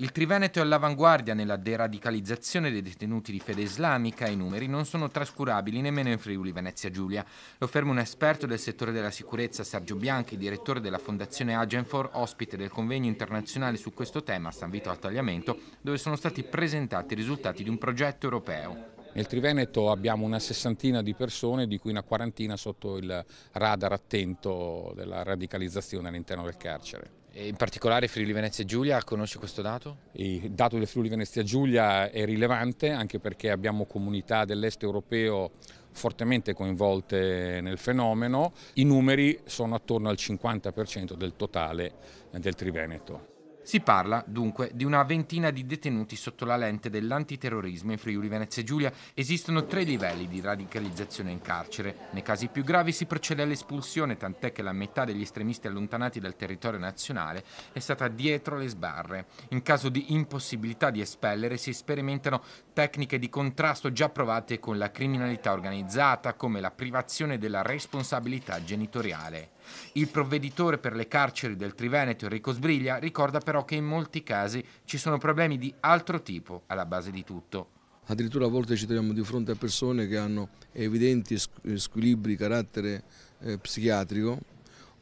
Il Triveneto è all'avanguardia nella deradicalizzazione dei detenuti di fede islamica e i numeri non sono trascurabili nemmeno in Friuli Venezia Giulia. Lo afferma un esperto del settore della sicurezza, Sergio Bianchi, direttore della fondazione Agenfor, ospite del convegno internazionale su questo tema a San Vito al Tagliamento, dove sono stati presentati i risultati di un progetto europeo. Nel Triveneto abbiamo una sessantina di persone, di cui una quarantina sotto il radar attento della radicalizzazione all'interno del carcere in particolare Friuli Venezia Giulia, conosce questo dato? Il dato del Friuli Venezia Giulia è rilevante anche perché abbiamo comunità dell'est europeo fortemente coinvolte nel fenomeno. I numeri sono attorno al 50% del totale del Triveneto. Si parla dunque di una ventina di detenuti sotto la lente dell'antiterrorismo in Friuli Venezia Giulia. Esistono tre livelli di radicalizzazione in carcere. Nei casi più gravi si procede all'espulsione, tant'è che la metà degli estremisti allontanati dal territorio nazionale è stata dietro le sbarre. In caso di impossibilità di espellere si sperimentano tecniche di contrasto già provate con la criminalità organizzata come la privazione della responsabilità genitoriale. Il provveditore per le carceri del Triveneto Enrico Sbriglia ricorda però però che in molti casi ci sono problemi di altro tipo alla base di tutto. Addirittura a volte ci troviamo di fronte a persone che hanno evidenti eh, squilibri di carattere eh, psichiatrico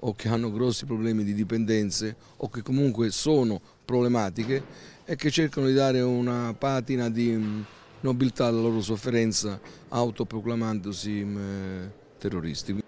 o che hanno grossi problemi di dipendenze o che comunque sono problematiche e che cercano di dare una patina di mm, nobiltà alla loro sofferenza autoproclamandosi eh, terroristi.